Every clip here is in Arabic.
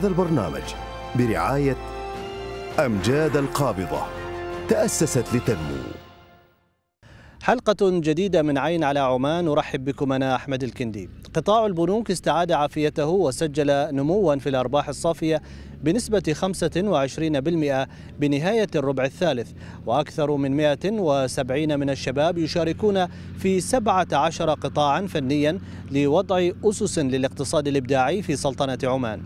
هذا البرنامج برعاية أمجاد القابضة تأسست لتنمو حلقة جديدة من عين على عمان أرحب بكم أنا أحمد الكندي قطاع البنوك استعاد عافيته وسجل نموا في الأرباح الصافية بنسبة 25% بنهاية الربع الثالث وأكثر من 170 من الشباب يشاركون في 17 قطاعا فنيا لوضع أسس للاقتصاد الإبداعي في سلطنة عمان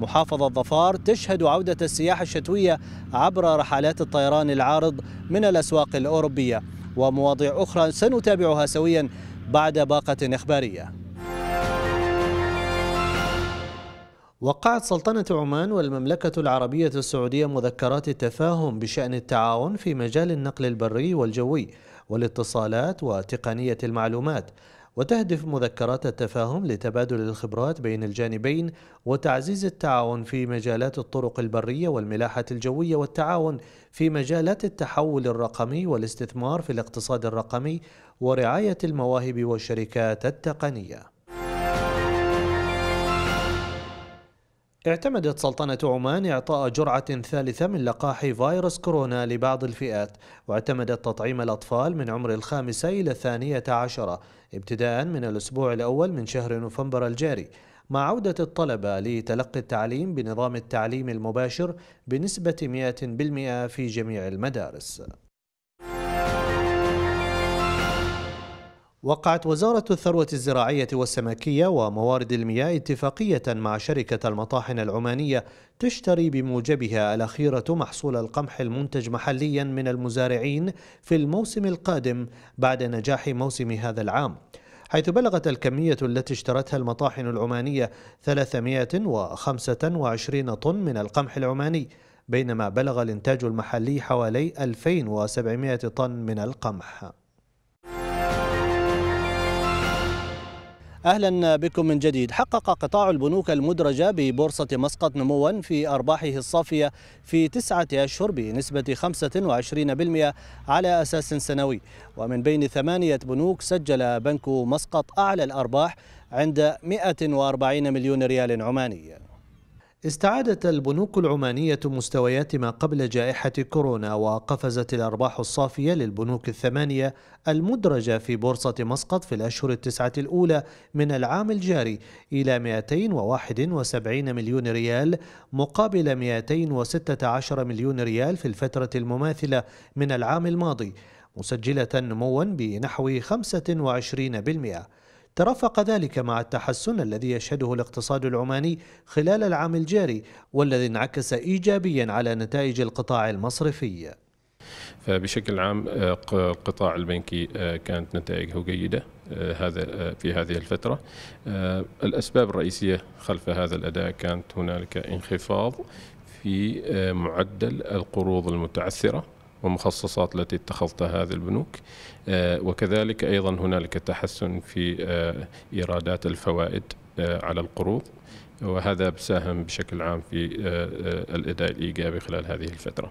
محافظة ظفار تشهد عودة السياحة الشتوية عبر رحلات الطيران العارض من الأسواق الأوروبية ومواضيع أخرى سنتابعها سويا بعد باقة إخبارية وقعت سلطنة عمان والمملكة العربية السعودية مذكرات التفاهم بشأن التعاون في مجال النقل البري والجوي والاتصالات وتقنية المعلومات وتهدف مذكرات التفاهم لتبادل الخبرات بين الجانبين وتعزيز التعاون في مجالات الطرق البرية والملاحة الجوية والتعاون في مجالات التحول الرقمي والاستثمار في الاقتصاد الرقمي ورعاية المواهب والشركات التقنية. اعتمدت سلطنة عمان إعطاء جرعة ثالثة من لقاح فيروس كورونا لبعض الفئات واعتمدت تطعيم الأطفال من عمر الخامسة إلى الثانية عشرة ابتداء من الأسبوع الأول من شهر نوفمبر الجاري مع عودة الطلبة لتلقي التعليم بنظام التعليم المباشر بنسبة 100% في جميع المدارس وقعت وزارة الثروة الزراعية والسمكية وموارد المياه اتفاقية مع شركة المطاحن العمانية تشتري بموجبها الأخيرة محصول القمح المنتج محليا من المزارعين في الموسم القادم بعد نجاح موسم هذا العام حيث بلغت الكمية التي اشترتها المطاحن العمانية 325 طن من القمح العماني بينما بلغ الانتاج المحلي حوالي 2700 طن من القمح أهلا بكم من جديد حقق قطاع البنوك المدرجة ببورصة مسقط نموا في أرباحه الصافية في تسعة أشهر بنسبة 25% على أساس سنوي ومن بين ثمانية بنوك سجل بنك مسقط أعلى الأرباح عند 140 مليون ريال عماني استعادت البنوك العمانية مستويات ما قبل جائحة كورونا وقفزت الأرباح الصافية للبنوك الثمانية المدرجة في بورصة مسقط في الأشهر التسعة الأولى من العام الجاري إلى 271 مليون ريال مقابل 216 مليون ريال في الفترة المماثلة من العام الماضي مسجلة نموا بنحو 25% ترافق ذلك مع التحسن الذي يشهده الاقتصاد العماني خلال العام الجاري والذي انعكس إيجابيا على نتائج القطاع المصرفي فبشكل عام آه، القطاع البنكي آه، كانت نتائجه جيدة آه، هذا في هذه الفترة الأسباب الرئيسية خلف هذا الأداء كانت هنالك انخفاض في معدل القروض المتعثرة ومخصصات التي اتخذتها هذه البنوك آه، وكذلك أيضا هنالك تحسن في آه، إيرادات الفوائد آه، على القروض وهذا بساهم بشكل عام في الأداء الإيجابي خلال هذه الفترة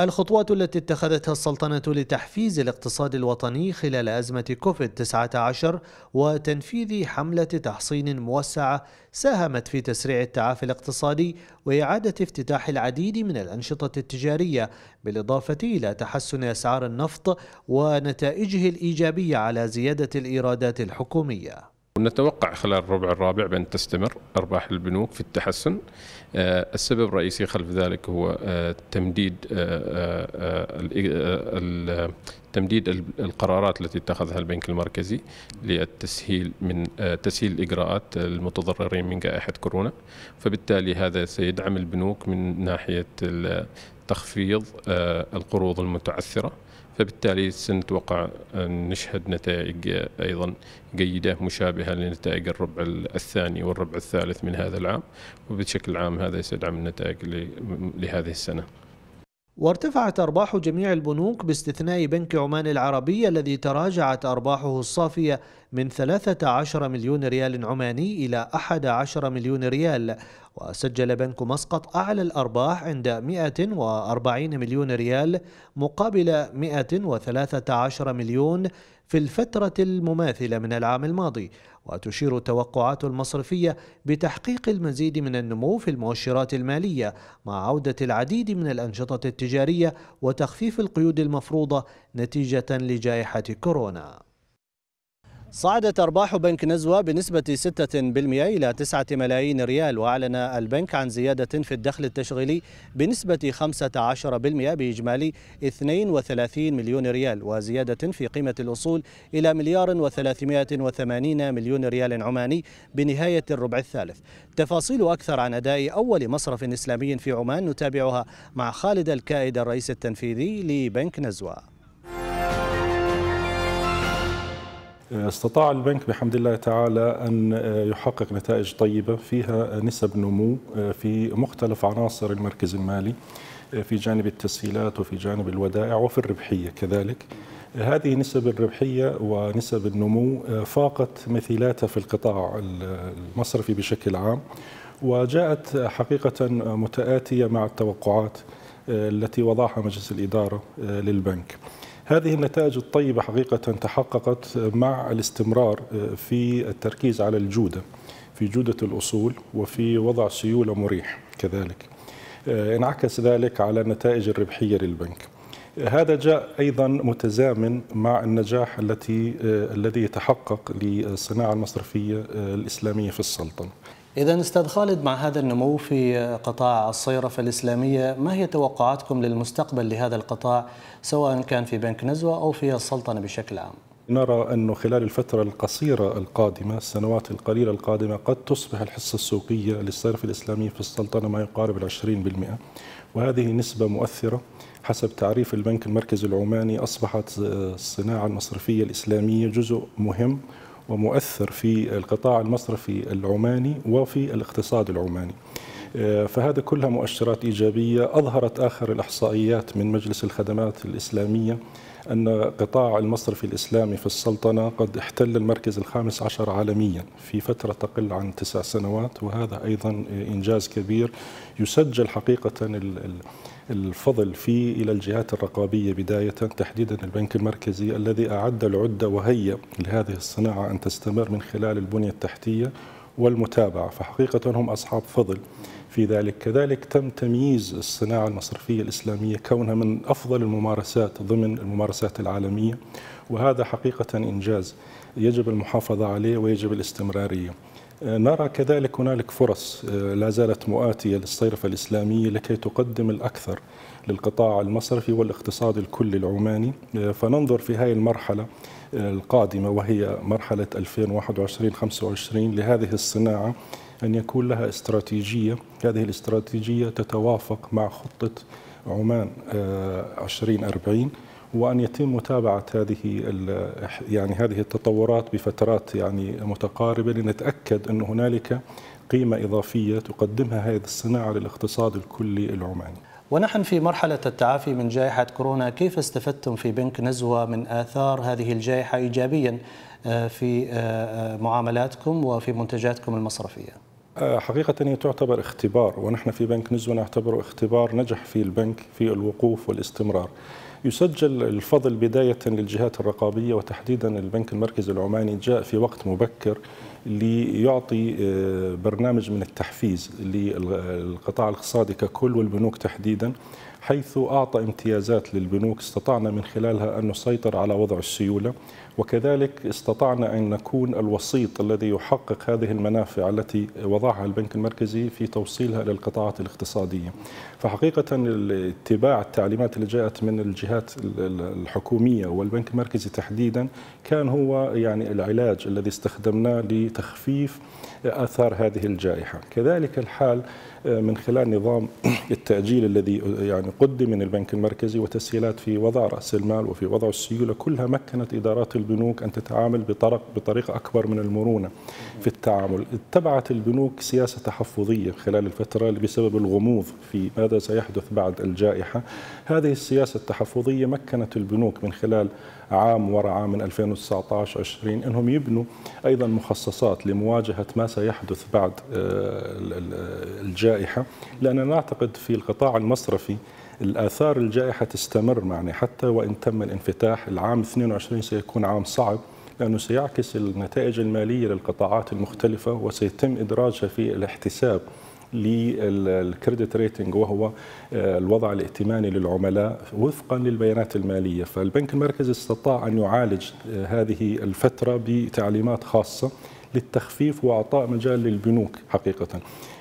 الخطوات التي اتخذتها السلطنة لتحفيز الاقتصاد الوطني خلال أزمة كوفيد-19 وتنفيذ حملة تحصين موسعة ساهمت في تسريع التعافي الاقتصادي وإعادة افتتاح العديد من الأنشطة التجارية بالإضافة إلى تحسن أسعار النفط ونتائجه الإيجابية على زيادة الإيرادات الحكومية نتوقع خلال الربع الرابع بأن تستمر أرباح البنوك في التحسن آه، السبب الرئيسي خلف ذلك هو آه، تمديد آه، تمديد القرارات التي اتخذها البنك المركزي للتسهيل من تسهيل الاجراءات المتضررين من جائحه كورونا فبالتالي هذا سيدعم البنوك من ناحيه تخفيض القروض المتعثره فبالتالي سنتوقع أن نشهد نتائج أيضا جيدة مشابهة لنتائج الربع الثاني والربع الثالث من هذا العام وبشكل عام هذا سيدعم النتائج لهذه السنة وارتفعت أرباح جميع البنوك باستثناء بنك عمان العربي الذي تراجعت أرباحه الصافية من 13 مليون ريال عماني إلى 11 مليون ريال وسجل بنك مسقط أعلى الأرباح عند 140 مليون ريال مقابل 113 مليون في الفترة المماثلة من العام الماضي وتشير التوقعات المصرفية بتحقيق المزيد من النمو في المؤشرات المالية مع عودة العديد من الأنشطة التجارية وتخفيف القيود المفروضة نتيجة لجائحة كورونا صعدت أرباح بنك نزوة بنسبة 6% إلى 9 ملايين ريال وأعلن البنك عن زيادة في الدخل التشغيلي بنسبة 15% بإجمالي 32 مليون ريال وزيادة في قيمة الأصول إلى مليار و380 مليون ريال عماني بنهاية الربع الثالث تفاصيل أكثر عن أداء أول مصرف إسلامي في عمان نتابعها مع خالد الكائد الرئيس التنفيذي لبنك نزوه استطاع البنك بحمد الله تعالى أن آه، يحقق نتائج طيبة فيها نسب نمو آه، في مختلف عناصر المركز المالي آه، في جانب التسهيلات وفي جانب الودائع وفي الربحية كذلك هذه نسب الربحية ونسب النمو فاقت مثيلاتها في القطاع المصرفي بشكل عام وجاءت حقيقة متآتية مع التوقعات التي وضعها مجلس الإدارة للبنك هذه النتائج الطيبة حقيقة تحققت مع الاستمرار آه، في التركيز على الجودة في جودة الأصول وفي وضع سيولة مريح كذلك آه، انعكس ذلك على النتائج الربحية للبنك هذا جاء ايضا متزامن مع النجاح التي آه، الذي يتحقق للصناعه المصرفيه الاسلاميه في السلطنه إذا استاذ خالد مع هذا النمو في قطاع الصيرفة الإسلامية ما هي توقعاتكم للمستقبل لهذا القطاع سواء كان في بنك نزوة أو في السلطنة بشكل عام؟ نرى أنه خلال الفترة القصيرة القادمة السنوات القليلة القادمة قد تصبح الحصة السوقية للصيرفة الإسلامية في السلطنة ما يقارب العشرين بالمئة وهذه نسبة مؤثرة حسب تعريف البنك المركزي العماني أصبحت الصناعة المصرفية الإسلامية جزء مهم ومؤثر في القطاع المصرفي العماني وفي الاقتصاد العماني آه، فهذا كلها مؤشرات إيجابية أظهرت آخر الإحصائيات من مجلس الخدمات الإسلامية أن قطاع المصرف الإسلامي في السلطنة قد احتل المركز الخامس عشر عالميا في فترة تقل عن تسع سنوات وهذا أيضا إنجاز كبير يسجل حقيقة الفضل فيه إلى الجهات الرقابية بداية تحديدا البنك المركزي الذي أعد العدة وهيأ لهذه الصناعة أن تستمر من خلال البنية التحتية والمتابعة فحقيقة هم أصحاب فضل في ذلك كذلك تم تمييز الصناعة المصرفية الإسلامية كونها من أفضل الممارسات ضمن الممارسات العالمية وهذا حقيقة إنجاز يجب المحافظة عليه ويجب الاستمرارية آه، نرى كذلك هنالك فرص آه، لا زالت مؤاتية للصيرفة الإسلامية لكي تقدم الأكثر للقطاع المصرفي والاقتصاد الكلي العماني آه، فننظر في هذه المرحلة القادمة وهي مرحلة 2021-25 لهذه الصناعة أن يكون لها استراتيجية هذه الاستراتيجية تتوافق مع خطة عمان 2040 وان يتم متابعه هذه يعني هذه التطورات بفترات يعني متقاربه لنتاكد ان هنالك قيمه اضافيه تقدمها هذه الصناعه للاقتصاد الكلي العماني. ونحن في مرحلة التعافي من جائحة كورونا كيف استفدتم في بنك نزوة من آثار هذه الجائحة إيجابيا آه، في آه، آه، معاملاتكم وفي منتجاتكم المصرفية حقيقة هي تعتبر اختبار ونحن في بنك نزوة نعتبره اختبار نجح فيه البنك في الوقوف والاستمرار يسجل الفضل بداية للجهات الرقابية وتحديدا البنك المركزي العماني جاء في وقت مبكر ليعطي آه، برنامج من التحفيز للقطاع الاقتصادي ككل والبنوك تحديدا حيث أعطى امتيازات للبنوك استطعنا من خلالها أن نسيطر على وضع السيولة وكذلك استطعنا أن نكون الوسيط الذي يحقق هذه المنافع التي وضعها البنك المركزي في توصيلها للقطاعات الاقتصادية فحقيقة اتباع التعليمات اللي جاءت من الجهات الحكومية والبنك المركزي تحديدا كان هو يعني العلاج الذي استخدمناه لتخفيف أثار هذه الجائحة كذلك الحال من خلال نظام التأجيل الذي يعني قدم من البنك المركزي وتسهيلات في وضع رأس المال وفي وضع السيولة كلها مكنت إدارات البنوك أن تتعامل بطرق بطريقة أكبر من المرونة في التعامل اتبعت البنوك سياسة تحفظية خلال الفترة بسبب الغموض في ماذا سيحدث بعد الجائحة هذه السياسة التحفظية مكنت البنوك من خلال عام وراء عام من 2019 20 انهم يبنوا ايضا مخصصات لمواجهه ما سيحدث بعد آه، الجائحه الجائحة لأننا نعتقد في القطاع المصرفي الآثار الجائحة تستمر معنا حتى وإن تم الانفتاح العام 22 سيكون عام صعب لأنه سيعكس النتائج المالية للقطاعات المختلفة وسيتم إدراجها في الاحتساب للكريدت ريتنج وهو آه، الوضع الائتماني للعملاء وفقا للبيانات الماليه، فالبنك المركزي استطاع ان يعالج آه، هذه الفتره بتعليمات خاصه للتخفيف واعطاء مجال للبنوك حقيقه.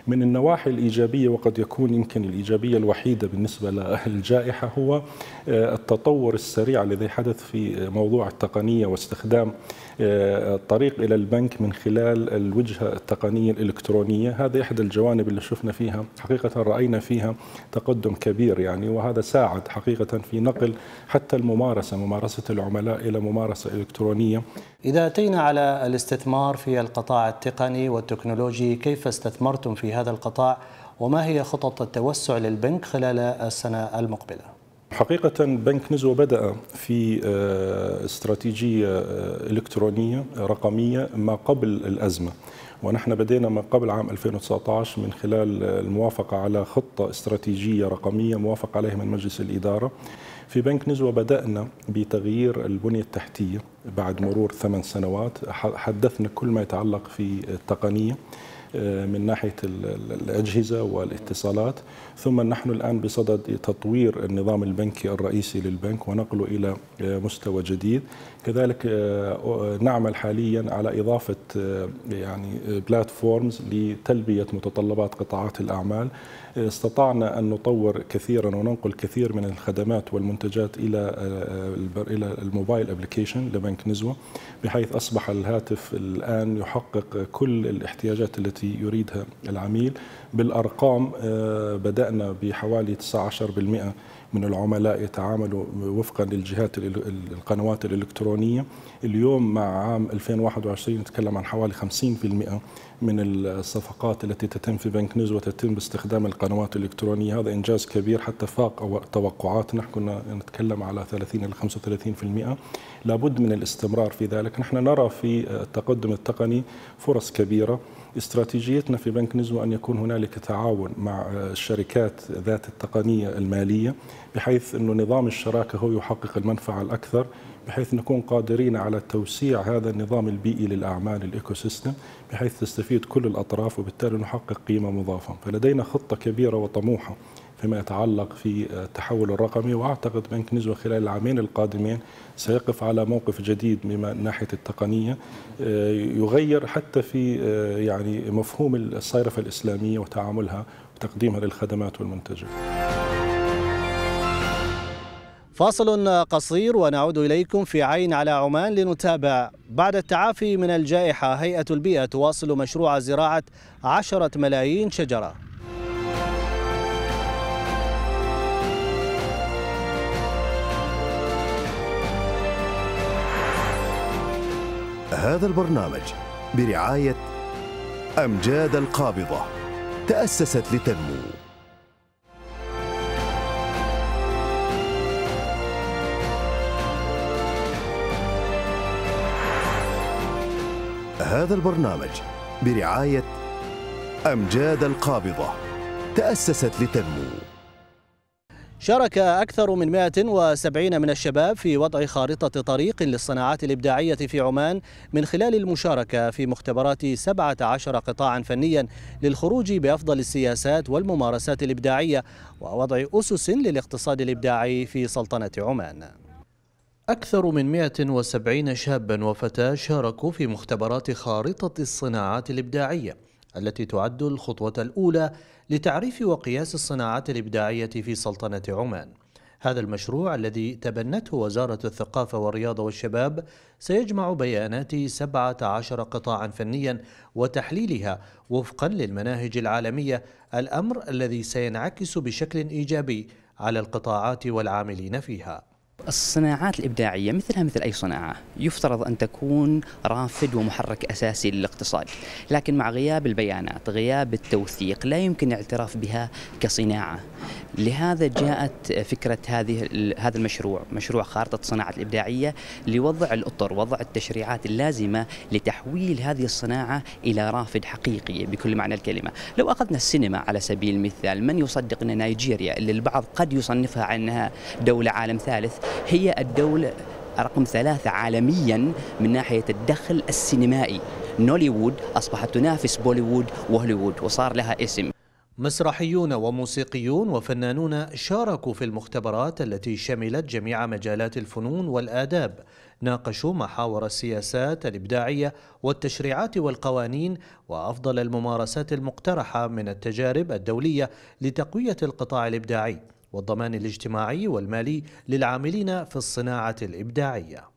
من النواحي الإيجابية وقد يكون يمكن الإيجابية الوحيدة بالنسبة لأهل الجائحة هو آه، التطور السريع الذي حدث في موضوع التقنية واستخدام آه، الطريق إلى البنك من خلال الوجهة التقنية الإلكترونية هذا إحدى الجوانب اللي شفنا فيها حقيقة رأينا فيها تقدم كبير يعني وهذا ساعد حقيقة في نقل حتى الممارسة ممارسة العملاء إلى ممارسة إلكترونية إذا أتينا على الاستثمار في القطاع التقني والتكنولوجي كيف استثمرتم في هذا القطاع وما هي خطط التوسع للبنك خلال السنة المقبلة؟ حقيقة بنك نزوة بدأ في آه، استراتيجية آه، إلكترونية رقمية ما قبل الأزمة ونحن بدينا ما قبل عام 2019 من خلال الموافقة على خطة استراتيجية رقمية موافق عليها من مجلس الإدارة في بنك نزوة بدأنا بتغيير البنية التحتية بعد مرور ثمان سنوات حدثنا كل ما يتعلق في التقنية آه، من ناحية الأجهزة والاتصالات ثم نحن الآن بصدد تطوير النظام البنكي الرئيسي للبنك ونقله إلى آه، مستوى جديد كذلك آه، نعمل حاليا على إضافة يعني بلاتفورمز لتلبية متطلبات قطاعات الأعمال استطعنا أن نطور كثيرا وننقل كثير من الخدمات والمنتجات إلى إلى الموبايل أبليكيشن لبنك نزوة بحيث أصبح الهاتف الآن يحقق كل الاحتياجات التي التي يريدها العميل بالأرقام آه، بدأنا بحوالي 19% من العملاء يتعاملوا وفقا للجهات القنوات الإلكترونية اليوم مع عام 2021 نتكلم عن حوالي 50% من الصفقات التي تتم في بنك نيوز وتتم باستخدام القنوات الإلكترونية هذا إنجاز كبير حتى فاق توقعاتنا كنا نتكلم على 30 إلى 35% لابد من الاستمرار في ذلك نحن نرى في التقدم التقني فرص كبيرة استراتيجيتنا في بنك نزوة أن يكون هنالك تعاون مع الشركات ذات التقنية المالية بحيث أن نظام الشراكة هو يحقق المنفعة الأكثر بحيث نكون قادرين على توسيع هذا النظام البيئي للاعمال الايكو سيستم بحيث تستفيد كل الاطراف وبالتالي نحقق قيمه مضافه فلدينا خطه كبيره وطموحه فيما يتعلق في آه، التحول الرقمي واعتقد بنك نزوه خلال العامين القادمين سيقف على موقف جديد من ناحيه التقنيه آه، يغير حتى في آه، يعني مفهوم الصيرفه الاسلاميه وتعاملها وتقديمها للخدمات والمنتجات. فاصل قصير ونعود إليكم في عين على عمان لنتابع بعد التعافي من الجائحة هيئة البيئة تواصل مشروع زراعة عشرة ملايين شجرة هذا البرنامج برعاية أمجاد القابضة تأسست لتنمو هذا البرنامج برعاية أمجاد القابضة تأسست لتنمو شارك أكثر من 170 من الشباب في وضع خارطة طريق للصناعات الإبداعية في عمان من خلال المشاركة في مختبرات 17 قطاعا فنيا للخروج بأفضل السياسات والممارسات الإبداعية ووضع أسس للاقتصاد الإبداعي في سلطنة عمان أكثر من 170 شابا وفتاة شاركوا في مختبرات خارطة الصناعات الإبداعية التي تعد الخطوة الأولى لتعريف وقياس الصناعات الإبداعية في سلطنة عمان هذا المشروع الذي تبنته وزارة الثقافة والرياضة والشباب سيجمع بيانات 17 قطاعا فنيا وتحليلها وفقا للمناهج العالمية الأمر الذي سينعكس بشكل إيجابي على القطاعات والعاملين فيها الصناعات الإبداعية مثلها مثل أي صناعة يفترض أن تكون رافد ومحرك أساسي للاقتصاد لكن مع غياب البيانات غياب التوثيق لا يمكن الاعتراف بها كصناعة لهذا جاءت فكرة هذه هذا المشروع مشروع خارطة الصناعة الإبداعية لوضع الأطر وضع التشريعات اللازمة لتحويل هذه الصناعة إلى رافد حقيقي بكل معنى الكلمة لو أخذنا السينما على سبيل المثال من يصدق أن نيجيريا اللي البعض قد يصنفها عنها دولة عالم ثالث هي الدولة رقم ثلاثة عالميا من ناحية الدخل السينمائي نوليوود أصبحت تنافس بوليوود وهوليوود وصار لها اسم مسرحيون وموسيقيون وفنانون شاركوا في المختبرات التي شملت جميع مجالات الفنون والآداب ناقشوا محاور السياسات الإبداعية والتشريعات والقوانين وأفضل الممارسات المقترحة من التجارب الدولية لتقوية القطاع الإبداعي والضمان الاجتماعي والمالي للعاملين في الصناعة الإبداعية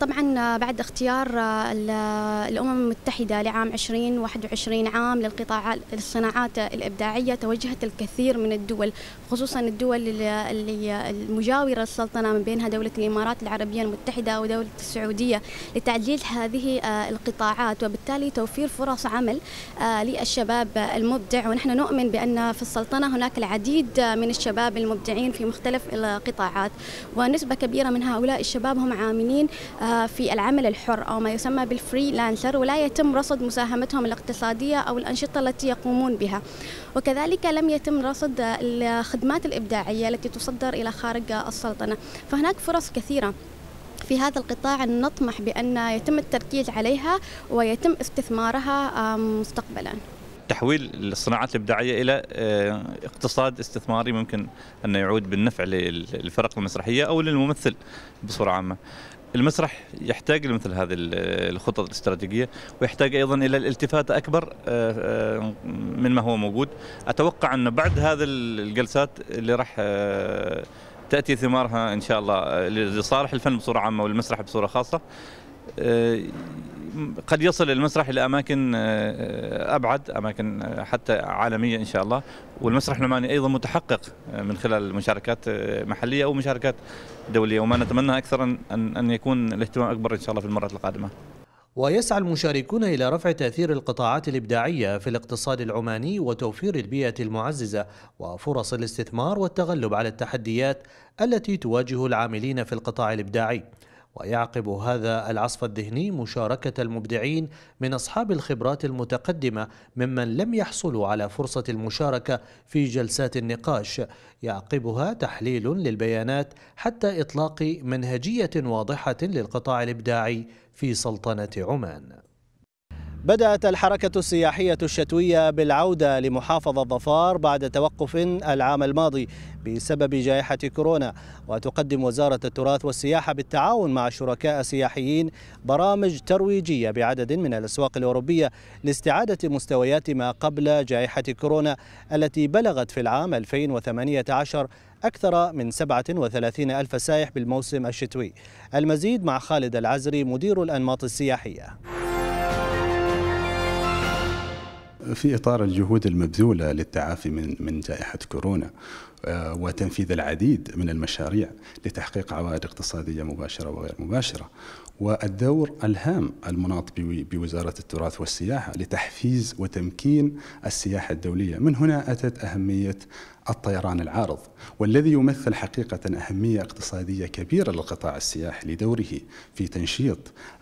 طبعا آه، بعد اختيار آه، آه، الامم المتحده لعام 2021 عام للقطاع للصناعات الابداعيه توجهت الكثير من الدول خصوصا الدول اللي المجاوره للسلطنه من بينها دوله الامارات العربيه المتحده ودوله السعوديه لتعديل هذه القطاعات وبالتالي توفير فرص عمل للشباب المبدع ونحن نؤمن بان في السلطنه هناك العديد من الشباب المبدعين في مختلف القطاعات ونسبه كبيره من هؤلاء الشباب هم عاملين آه، في العمل الحر أو ما يسمى بالفريلانسر ولا يتم رصد مساهمتهم الاقتصادية أو الأنشطة التي يقومون بها وكذلك لم يتم رصد الخدمات الإبداعية التي تصدر إلى خارج السلطنة فهناك فرص كثيرة في هذا القطاع نطمح بأن يتم التركيز عليها ويتم استثمارها آه، مستقبلا تحويل الصناعات الابداعيه الى آه، اقتصاد استثماري ممكن انه يعود بالنفع للفرق المسرحيه او للممثل بصوره عامه. المسرح يحتاج لمثل هذه الخطط الاستراتيجيه ويحتاج ايضا الى الالتفات اكبر آه، آه، من ما هو موجود اتوقع ان بعد هذه الجلسات اللي راح آه، تاتي ثمارها ان شاء الله لصالح الفن بصوره عامه والمسرح بصوره خاصه آه، قد يصل المسرح الى اماكن آه، آه، ابعد اماكن حتى عالميه ان شاء الله والمسرح العماني ايضا متحقق من خلال مشاركات محليه او مشاركات دوليه وما نتمنى اكثر ان ان يكون الاهتمام اكبر ان شاء الله في المرات القادمه ويسعى المشاركون إلى رفع تأثير القطاعات الإبداعية في الاقتصاد العماني وتوفير البيئة المعززة وفرص الاستثمار والتغلب على التحديات التي تواجه العاملين في القطاع الإبداعي ويعقب هذا العصف الذهني مشاركة المبدعين من أصحاب الخبرات المتقدمة ممن لم يحصلوا على فرصة المشاركة في جلسات النقاش يعقبها تحليل للبيانات حتى إطلاق منهجية واضحة للقطاع الإبداعي في سلطنة عمان بدأت الحركة السياحية الشتوية بالعودة لمحافظة ظفار بعد توقف العام الماضي بسبب جائحة كورونا وتقدم وزارة التراث والسياحة بالتعاون مع شركاء سياحيين برامج ترويجية بعدد من الأسواق الأوروبية لاستعادة مستويات ما قبل جائحة كورونا التي بلغت في العام 2018 أكثر من 37 ألف سائح بالموسم الشتوي المزيد مع خالد العزري مدير الأنماط السياحية في اطار الجهود المبذوله للتعافي من من جائحه كورونا آه، وتنفيذ العديد من المشاريع لتحقيق عوائد اقتصاديه مباشره وغير مباشره والدور الهام المناط بوزاره التراث والسياحه لتحفيز وتمكين السياحه الدوليه، من هنا اتت اهميه الطيران العارض والذي يمثل حقيقه اهميه اقتصاديه كبيره للقطاع السياحي لدوره في تنشيط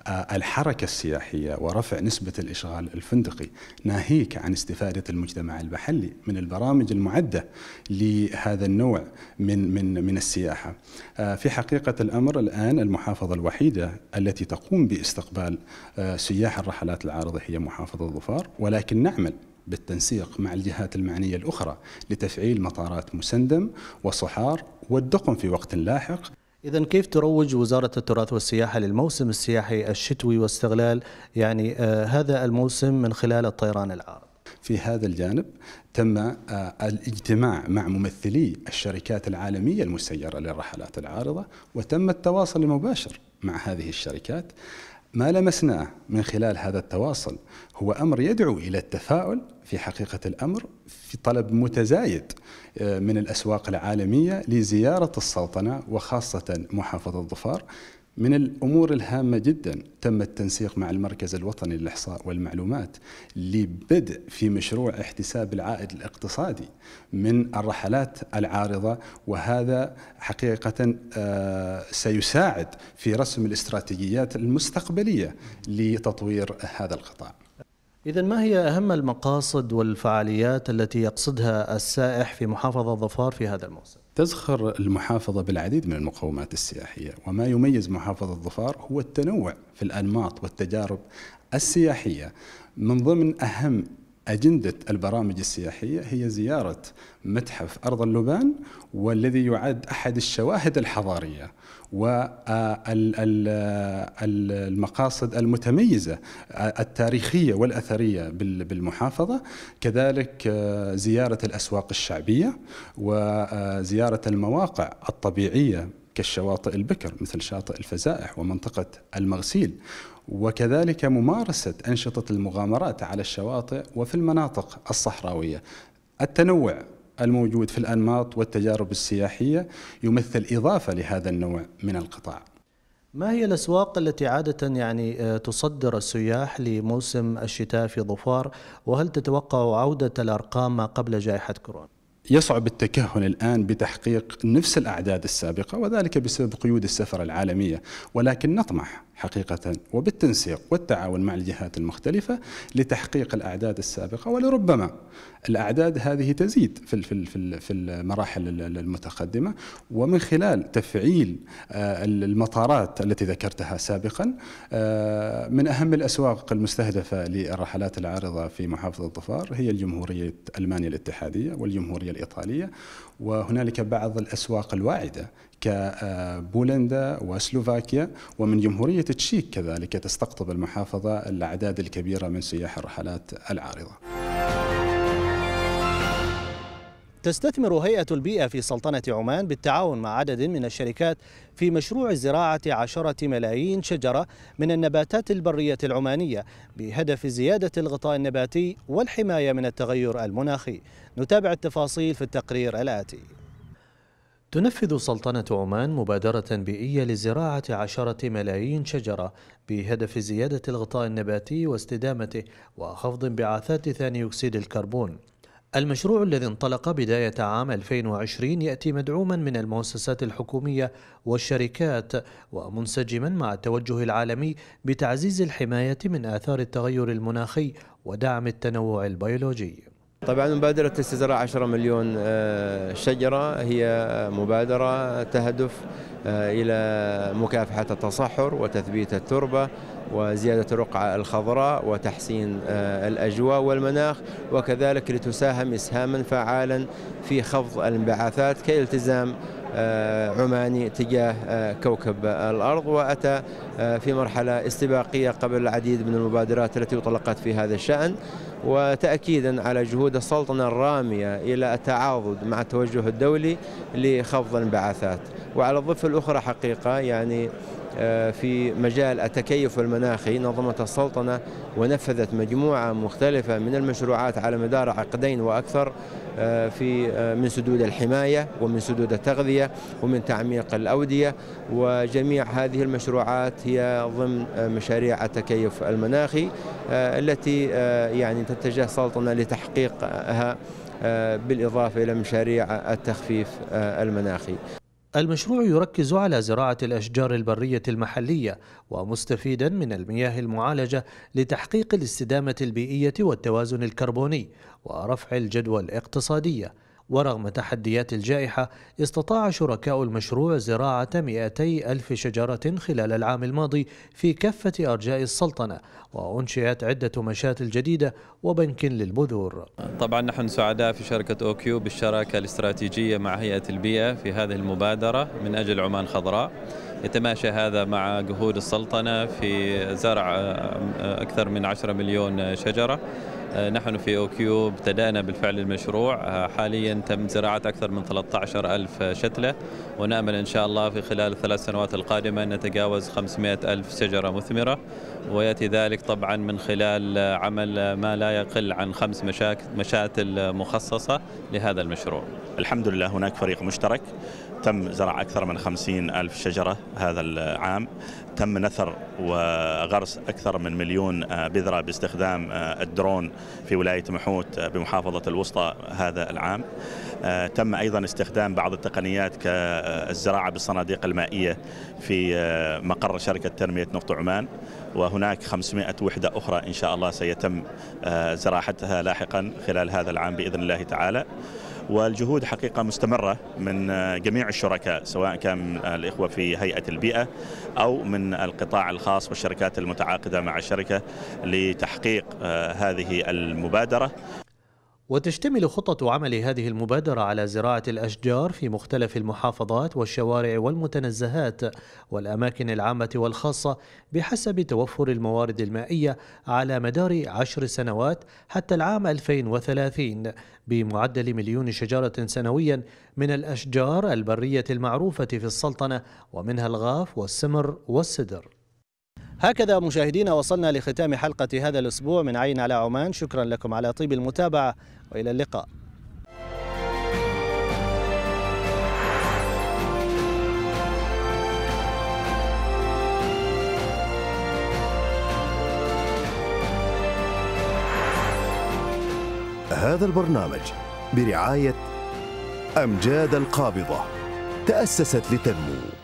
الحركة السياحية ورفع نسبة الإشغال الفندقي ناهيك عن استفادة المجتمع المحلي من البرامج المعدة لهذا النوع من من من السياحة. آه، في حقيقة الأمر الآن المحافظة الوحيدة التي تقوم باستقبال آه، سياح الرحلات العارضة هي محافظة ظفار ولكن نعمل بالتنسيق مع الجهات المعنية الأخرى لتفعيل مطارات مسندم وصحار والدقم في وقت لاحق إذا كيف تروج وزارة التراث والسياحة للموسم السياحي الشتوي واستغلال يعني آه، هذا الموسم من خلال الطيران العارض؟ في هذا الجانب تم آه، الاجتماع مع ممثلي الشركات العالمية المسيرة للرحلات العارضة وتم التواصل المباشر مع هذه الشركات ما لمسناه من خلال هذا التواصل هو امر يدعو الى التفاؤل في حقيقه الامر في طلب متزايد آه، من الاسواق العالميه لزياره السلطنه وخاصه محافظه ظفار من الامور الهامه جدا تم التنسيق مع المركز الوطني للاحصاء والمعلومات لبدء في مشروع احتساب العائد الاقتصادي من الرحلات العارضه وهذا حقيقه آه، سيساعد في رسم الاستراتيجيات المستقبليه لتطوير هذا القطاع. إذا ما هي أهم المقاصد والفعاليات التي يقصدها السائح في محافظة ظفار في هذا الموسم؟ تزخر المحافظة بالعديد من المقومات السياحية وما يميز محافظة ظفار هو التنوع في الأنماط والتجارب السياحية من ضمن أهم أجندة البرامج السياحية هي زيارة متحف أرض اللبان والذي يعد أحد الشواهد الحضارية والمقاصد المتميزة التاريخية والأثرية بالمحافظة كذلك زيارة الأسواق الشعبية وزيارة المواقع الطبيعية كالشواطئ البكر مثل شاطئ الفزائح ومنطقة المغسيل وكذلك ممارسة أنشطة المغامرات على الشواطئ وفي المناطق الصحراوية التنوع الموجود في الأنماط والتجارب السياحية يمثل إضافة لهذا النوع من القطاع ما هي الأسواق التي عادة يعني آه، تصدر السياح لموسم الشتاء في ظفار وهل تتوقع عودة الأرقام ما قبل جائحة كورونا؟ يصعب التكهن الآن بتحقيق نفس الأعداد السابقة وذلك بسبب قيود السفر العالمية ولكن نطمح حقيقة وبالتنسيق والتعاون مع الجهات المختلفة لتحقيق الأعداد السابقة ولربما الأعداد هذه تزيد في في المراحل المتقدمة ومن خلال تفعيل آه، المطارات التي ذكرتها سابقا آه، من أهم الأسواق المستهدفة للرحلات العارضة في محافظة الظفار هي الجمهورية ألمانيا الاتحادية والجمهورية الإيطالية وهنالك بعض الأسواق الواعدة كبولندا وسلوفاكيا ومن جمهورية تشيك كذلك تستقطب المحافظة الأعداد الكبيرة من سياح الرحلات العارضة تستثمر هيئة البيئة في سلطنة عمان بالتعاون مع عدد من الشركات في مشروع زراعة عشرة ملايين شجرة من النباتات البرية العمانية بهدف زيادة الغطاء النباتي والحماية من التغير المناخي نتابع التفاصيل في التقرير الآتي تنفذ سلطنة عمان مبادرة بيئية لزراعة عشرة ملايين شجرة بهدف زيادة الغطاء النباتي واستدامته وخفض انبعاثات ثاني أكسيد الكربون المشروع الذي انطلق بداية عام 2020 يأتي مدعوما من المؤسسات الحكومية والشركات ومنسجما مع التوجه العالمي بتعزيز الحماية من آثار التغير المناخي ودعم التنوع البيولوجي طبعا مبادرة استزراع 10 مليون آه، شجرة هي مبادرة تهدف آه، إلى مكافحة التصحر وتثبيت التربة وزيادة الرقعة الخضراء وتحسين آه، الأجواء والمناخ وكذلك لتساهم إسهاما فعالا في خفض الانبعاثات كالتزام آه، عماني تجاه آه، كوكب الأرض وأتى آه، في مرحلة استباقية قبل العديد من المبادرات التي أطلقت في هذا الشأن وتأكيدا على جهود السلطنة الرامية إلى التعاضد مع التوجه الدولي لخفض الانبعاثات وعلى الضفة الأخرى حقيقة يعني آه، في مجال التكيف المناخي نظمت السلطنة ونفذت مجموعة مختلفة من المشروعات على مدار عقدين وأكثر آه، في آه، من سدود الحماية ومن سدود التغذية ومن تعميق الأودية وجميع هذه المشروعات هي ضمن مشاريع التكيف المناخي التي يعني تتجه السلطنة لتحقيقها بالإضافة إلى مشاريع التخفيف المناخي المشروع يركز على زراعة الأشجار البرية المحلية ومستفيدا من المياه المعالجة لتحقيق الاستدامة البيئية والتوازن الكربوني ورفع الجدوى الاقتصادية ورغم تحديات الجائحة استطاع شركاء المشروع زراعة 200 ألف شجرة خلال العام الماضي في كافة أرجاء السلطنة وأنشئت عدة مشاتل جديدة وبنك للبذور طبعا نحن سعداء في شركة أوكيو بالشراكة الاستراتيجية مع هيئة البيئة في هذه المبادرة من أجل عمان خضراء يتماشى هذا مع جهود السلطنة في زرع آه، آه، أكثر من 10 مليون شجرة آه، نحن في أوكيو ابتدأنا بالفعل المشروع آه، حاليا تم زراعة أكثر من 13 ألف شتلة ونأمل إن شاء الله في خلال الثلاث سنوات القادمة أن نتجاوز 500 ألف شجرة مثمرة ويأتي ذلك طبعا من خلال عمل ما لا يقل عن خمس مشاتل مخصصة لهذا المشروع الحمد لله هناك فريق مشترك تم زرع أكثر من خمسين ألف شجرة هذا العام تم نثر وغرس أكثر من مليون بذرة باستخدام الدرون في ولاية محوت بمحافظة الوسطى هذا العام تم أيضا استخدام بعض التقنيات كالزراعة بالصناديق المائية في مقر شركة تنمية نفط عمان وهناك 500 وحدة أخرى إن شاء الله سيتم آه، زراعتها لاحقا خلال هذا العام بإذن الله تعالى والجهود حقيقة مستمرة من آه، جميع الشركاء سواء كان الإخوة في هيئة البيئة أو من القطاع الخاص والشركات المتعاقدة مع الشركة لتحقيق آه، هذه المبادرة وتشتمل خطة عمل هذه المبادرة على زراعة الأشجار في مختلف المحافظات والشوارع والمتنزهات والأماكن العامة والخاصة بحسب توفر الموارد المائية على مدار عشر سنوات حتى العام 2030 بمعدل مليون شجرة سنويا من الأشجار البرية المعروفة في السلطنة ومنها الغاف والسمر والسدر هكذا مشاهدينا وصلنا لختام حلقة هذا الأسبوع من عين على عمان شكرا لكم على طيب المتابعة وإلى اللقاء هذا البرنامج برعاية أمجاد القابضة تأسست لتنمو